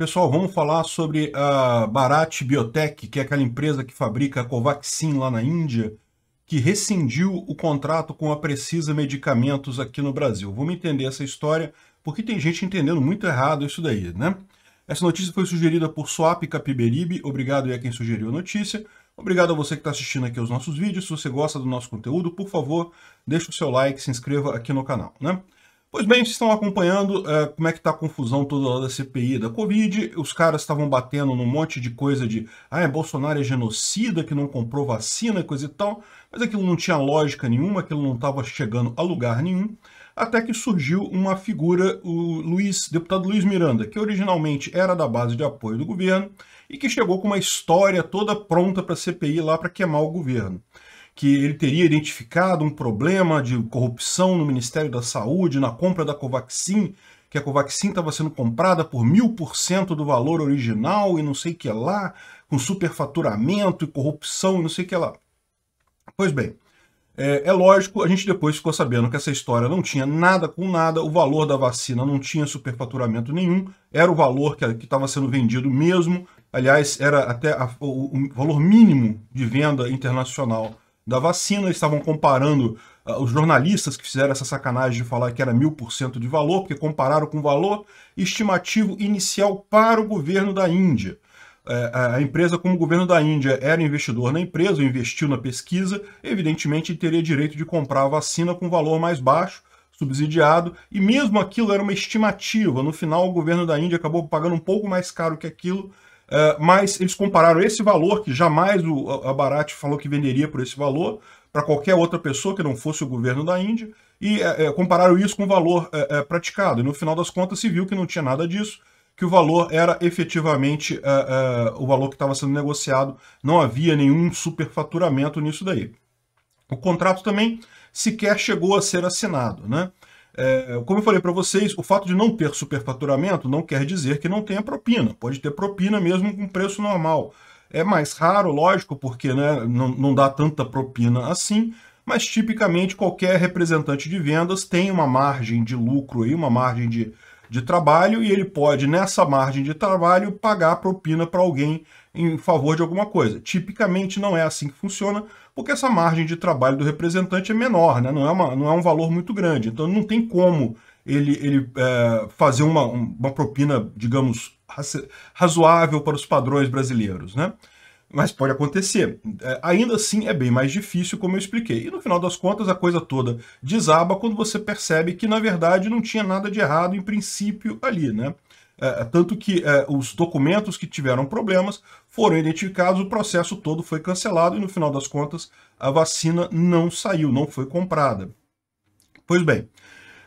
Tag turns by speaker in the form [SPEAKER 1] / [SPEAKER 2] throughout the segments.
[SPEAKER 1] Pessoal, vamos falar sobre a Bharat Biotech, que é aquela empresa que fabrica a Covaxin lá na Índia, que rescindiu o contrato com a Precisa Medicamentos aqui no Brasil. Vamos entender essa história, porque tem gente entendendo muito errado isso daí, né? Essa notícia foi sugerida por Swap Capiberibe. Obrigado aí a quem sugeriu a notícia. Obrigado a você que está assistindo aqui os nossos vídeos. Se você gosta do nosso conteúdo, por favor, deixe o seu like, se inscreva aqui no canal, né? Pois bem, vocês estão acompanhando uh, como é que está a confusão toda lá da CPI da Covid. Os caras estavam batendo num monte de coisa de ah, é Bolsonaro é genocida, que não comprou vacina, coisa e tal. Mas aquilo não tinha lógica nenhuma, aquilo não estava chegando a lugar nenhum. Até que surgiu uma figura, o Luiz, deputado Luiz Miranda, que originalmente era da base de apoio do governo e que chegou com uma história toda pronta para a CPI lá para queimar o governo que ele teria identificado um problema de corrupção no Ministério da Saúde, na compra da Covaxin, que a Covaxin estava sendo comprada por mil por cento do valor original e não sei o que lá, com superfaturamento e corrupção e não sei o que lá. Pois bem, é, é, lógico, a gente depois ficou sabendo que essa história não tinha nada com nada, o valor da vacina não tinha superfaturamento nenhum, era o valor que estava sendo vendido mesmo, aliás, era até a, o, o valor mínimo de venda internacional da vacina. Eles estavam comparando uh, os jornalistas que fizeram essa sacanagem de falar que era mil por cento de valor, porque compararam com o valor estimativo inicial para o governo da Índia. Uh, a empresa, como o governo da Índia era investidor na empresa, investiu na pesquisa, evidentemente teria direito de comprar a vacina com valor mais baixo, subsidiado, e mesmo aquilo era uma estimativa. No final, o governo da Índia acabou pagando um pouco mais caro que aquilo, é, mas eles compararam esse valor, que jamais o Abarate falou que venderia por esse valor, para qualquer outra pessoa que não fosse o governo da Índia, e é, é, compararam isso com o valor praticado. E no final das contas se viu que não tinha nada disso, que o valor era efetivamente o valor que estava sendo negociado, não havia nenhum superfaturamento nisso daí. O contrato também sequer chegou a ser assinado, né? É, como eu falei para vocês, o fato de não ter superfaturamento não quer dizer que não tenha propina. Pode ter propina mesmo com preço normal. É mais raro, lógico, porque né, não, não dá tanta propina assim, mas tipicamente qualquer representante de vendas tem uma margem de lucro e uma margem de de trabalho e ele pode, nessa margem de trabalho, pagar propina para alguém em favor de alguma coisa. Tipicamente não é assim que funciona, porque essa margem de trabalho do representante é menor, né? não, é uma, não é um valor muito grande. Então não tem como ele, ele é, fazer uma, uma propina, digamos, razoável para os padrões brasileiros. Né? mas pode acontecer. É, ainda assim, é bem mais difícil, como eu expliquei. E no final das contas, a coisa toda desaba quando você percebe que, na verdade, não tinha nada de errado em princípio ali, né? É, é tanto que é, os documentos que tiveram problemas foram identificados, o processo todo foi cancelado e, no final das contas, a vacina não saiu, não foi comprada. Pois bem,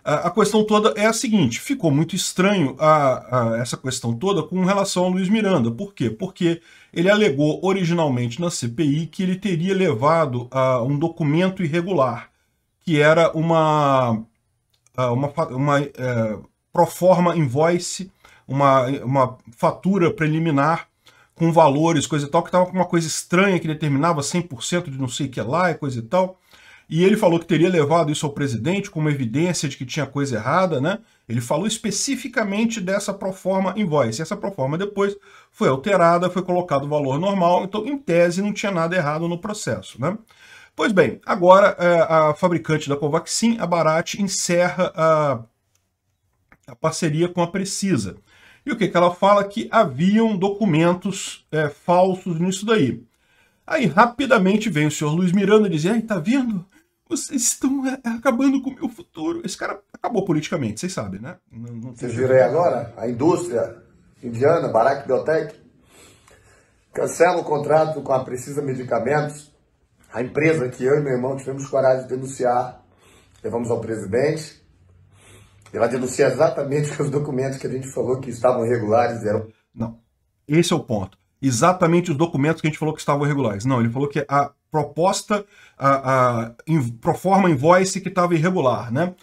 [SPEAKER 1] a, questão toda é a seguinte: ficou muito estranho a, a, essa questão toda com relação ao Luiz Miranda. Por quê? Porque ele alegou originalmente na CPI que ele teria levado uh, um documento irregular, que era uma, uma, uma uh, é, proforma invoice, uma, uma fatura preliminar com valores, coisa e tal, que estava com uma coisa estranha que determinava 100% de não sei o que lá e coisa e tal. E ele falou que teria levado isso ao presidente como evidência de que tinha coisa errada, né? Ele falou especificamente dessa proforma invoice. Essa proforma depois foi alterada, foi colocado o valor normal, então em tese não tinha nada errado no processo, né? Pois bem, agora é, a fabricante da Covaxin, a Barat, encerra a, a parceria com a Precisa. E o que, que ela fala? Que haviam documentos é, falsos nisso daí. Aí rapidamente vem o senhor Luiz Miranda dizer, aí tá vendo? Vocês estão é, é, acabando com o meu futuro. Esse cara acabou politicamente, vocês sabem, né? Não, não vocês viram aí agora? A indústria indiana, Barack Biotech, cancela o contrato com a Precisa Medicamentos, a empresa que eu e meu irmão tivemos coragem de denunciar. Levamos ao presidente. Ele vai denunciar exatamente que os documentos que a gente falou que estavam regulares eram. Não. Esse é o ponto exatamente os documentos que a gente falou que estavam irregulares. Não, ele falou que a proposta, a, a in, proforma invoice que estava irregular, né?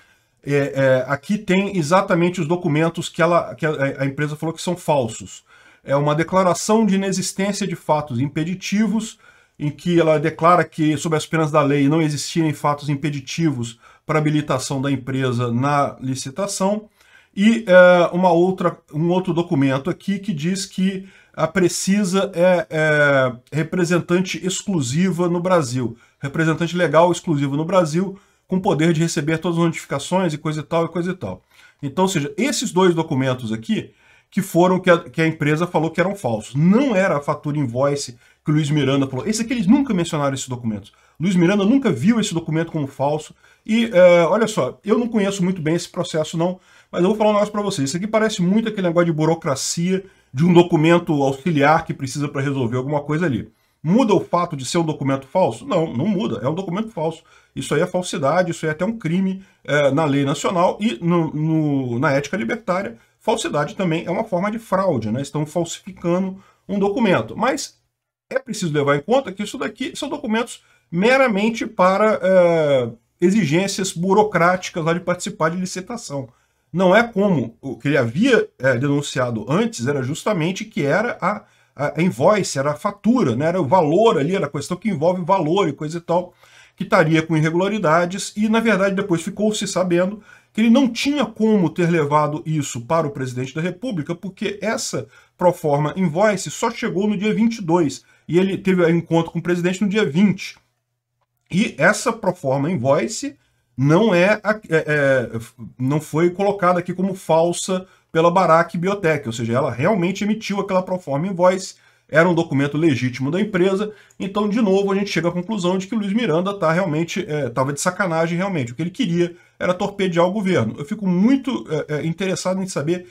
[SPEAKER 1] É, é, aqui tem exatamente os documentos que, ela, que a, a empresa falou que são falsos. É uma declaração de inexistência de fatos impeditivos, em que ela declara que, sob as penas da lei, não existirem fatos impeditivos para habilitação da empresa na licitação e é, uma outra, um outro documento aqui que diz que a Precisa é, é representante exclusiva no Brasil, representante legal exclusivo no Brasil, com poder de receber todas as notificações e coisa e tal e coisa e tal. Então, ou seja, esses dois documentos aqui, que foram que a, que a, empresa falou que eram falsos. Não era a fatura invoice que o Luiz Miranda falou. Esse aqui eles nunca mencionaram esse documento Luiz Miranda nunca viu esse documento como falso. E é, olha só, eu não conheço muito bem esse processo, não. Mas eu vou falar um negócio para vocês. Isso aqui parece muito aquele negócio de burocracia, de um documento auxiliar que precisa para resolver alguma coisa ali. Muda o fato de ser um documento falso? Não, não muda. É um documento falso. Isso aí é falsidade, isso aí é até um crime é, na lei nacional e no, no, na ética libertária. Falsidade também é uma forma de fraude, né? Estão falsificando um documento. Mas é preciso levar em conta que isso daqui são documentos meramente para é, exigências burocráticas lá de participar de licitação não é como o que ele havia é, denunciado antes, era justamente que era a, a invoice, era a fatura, né? era o valor ali, era a questão que envolve valor e coisa e tal, que estaria com irregularidades, e na verdade depois ficou-se sabendo que ele não tinha como ter levado isso para o presidente da República, porque essa proforma invoice só chegou no dia 22, e ele teve encontro com o presidente no dia 20. E essa proforma invoice não é, é, é não foi colocada aqui como falsa pela Barack Biotech, ou seja, ela realmente emitiu aquela proforma invoice, era um documento legítimo da empresa, então de novo a gente chega à conclusão de que o Luiz Miranda tá realmente estava é, de sacanagem realmente, o que ele queria era torpedear o governo. Eu fico muito é, é, interessado em saber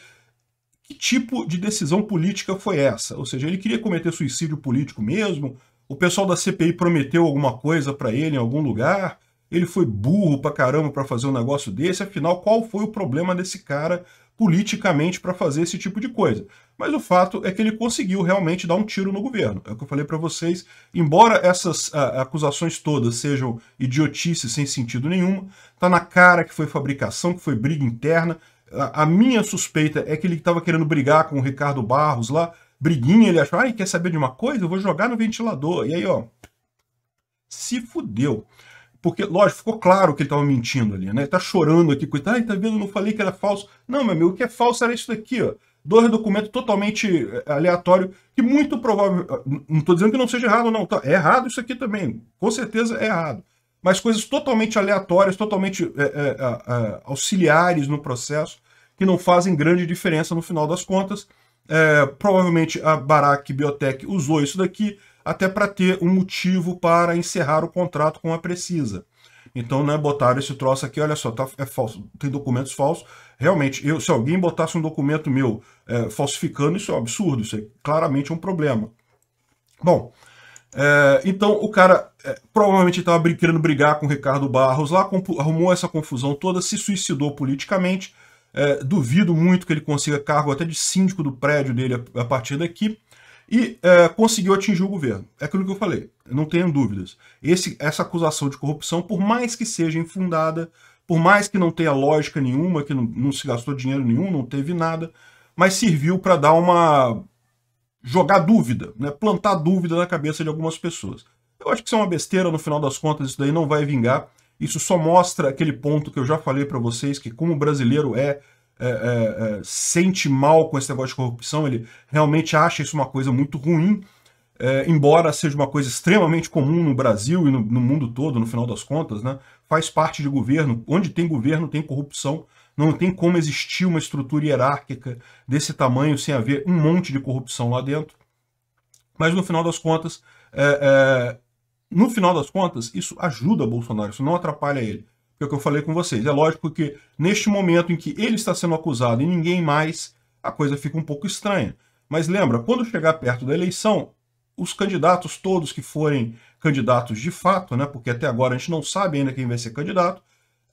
[SPEAKER 1] que tipo de decisão política foi essa, ou seja, ele queria cometer suicídio político mesmo, o pessoal da CPI prometeu alguma coisa para ele em algum lugar, ele foi burro pra caramba para fazer um negócio desse, afinal, qual foi o problema desse cara politicamente para fazer esse tipo de coisa? Mas o fato é que ele conseguiu realmente dar um tiro no governo. É o que eu falei para vocês. Embora essas ah, acusações todas sejam idiotices sem sentido nenhum, tá na cara que foi fabricação, que foi briga interna. A, a minha suspeita é que ele estava querendo brigar com o Ricardo Barros lá, briguinha, ele achou, ai, quer saber de uma coisa? Eu vou jogar no ventilador. E aí, ó, se fudeu. Porque, lógico, ficou claro que ele estava mentindo ali, né? Ele tá chorando aqui, coitado, ai, tá vendo? Eu não falei que era falso. Não, meu amigo, o que é falso era isso daqui, ó. Dois documentos totalmente eh, aleatório, que muito provável. Ah, não estou dizendo que não seja errado, não. Tá, é errado isso aqui também. Com certeza é errado. Mas coisas totalmente aleatórias, totalmente é, é, é, auxiliares no processo, que não fazem grande diferença no final das contas. Eh, provavelmente a Barack Biotech usou isso daqui até para ter um motivo para encerrar o contrato com a Precisa. Então, né, botaram esse troço aqui, olha só, tá, é falso, tem documentos falsos. Realmente, eu, se alguém botasse um documento meu é, falsificando, isso é um absurdo, isso é claramente um problema. Bom, é, então o cara é, provavelmente estava querendo brigar com o Ricardo Barros lá, arrumou essa confusão toda, se suicidou politicamente. É, duvido muito que ele consiga cargo até de síndico do prédio dele a, a partir daqui e é, conseguiu atingir o governo. É aquilo que eu falei, não tenham dúvidas. Esse, essa acusação de corrupção, por mais que seja infundada, por mais que não tenha lógica nenhuma, que não, não se gastou dinheiro nenhum, não teve nada, mas serviu para dar uma. jogar dúvida, né? plantar dúvida na cabeça de algumas pessoas. Eu acho que isso é uma besteira, no final das contas, isso daí não vai vingar. Isso só mostra aquele ponto que eu já falei para vocês, que como o brasileiro é é, é, é, sente mal com esse negócio de corrupção, ele realmente acha isso uma coisa muito ruim, é, embora seja uma coisa extremamente comum no Brasil e no, no mundo todo, no final das contas, né? faz parte de governo. Onde tem governo, tem corrupção. Não tem como existir uma estrutura hierárquica desse tamanho sem haver um monte de corrupção lá dentro. Mas no final das contas, é, é, no final das contas, isso ajuda Bolsonaro, isso não atrapalha ele que é o que eu falei com vocês. É lógico que neste momento em que ele está sendo acusado e ninguém mais, a coisa fica um pouco estranha. Mas lembra, quando chegar perto da eleição, os candidatos todos que forem candidatos de fato, né, porque até agora a gente não sabe ainda quem vai ser candidato,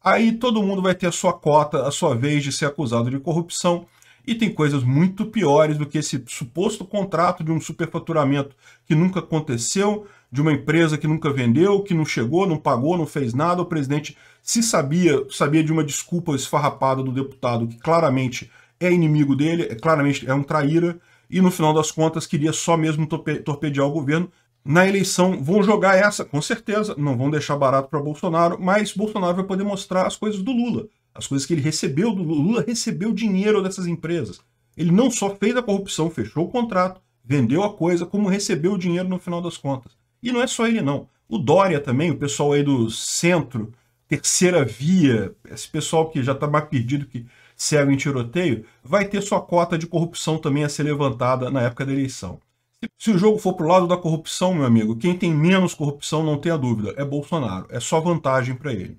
[SPEAKER 1] aí todo mundo vai ter a sua cota, a sua vez de ser acusado de corrupção. E tem coisas muito piores do que esse suposto contrato de um superfaturamento que nunca aconteceu, de uma empresa que nunca vendeu, que não chegou, não pagou, não fez nada, o presidente se sabia, sabia de uma desculpa esfarrapada do deputado que claramente é inimigo dele, é, claramente é um traíra, e no final das contas queria só mesmo torpedear o governo. Na eleição vão jogar essa, com certeza, não vão deixar barato para Bolsonaro, mas Bolsonaro vai poder mostrar as coisas do Lula, as coisas que ele recebeu do Lula. Lula recebeu dinheiro dessas empresas. Ele não só fez a corrupção, fechou o contrato, vendeu a coisa, como recebeu o dinheiro no final das contas. E não é só ele não. O Dória também, o pessoal aí do centro, terceira via, esse pessoal que já está mais perdido que segue em tiroteio, vai ter sua cota de corrupção também a ser levantada na época da eleição. Se o jogo for para o lado da corrupção, meu amigo, quem tem menos corrupção, não tenha dúvida, é Bolsonaro. É só vantagem para ele.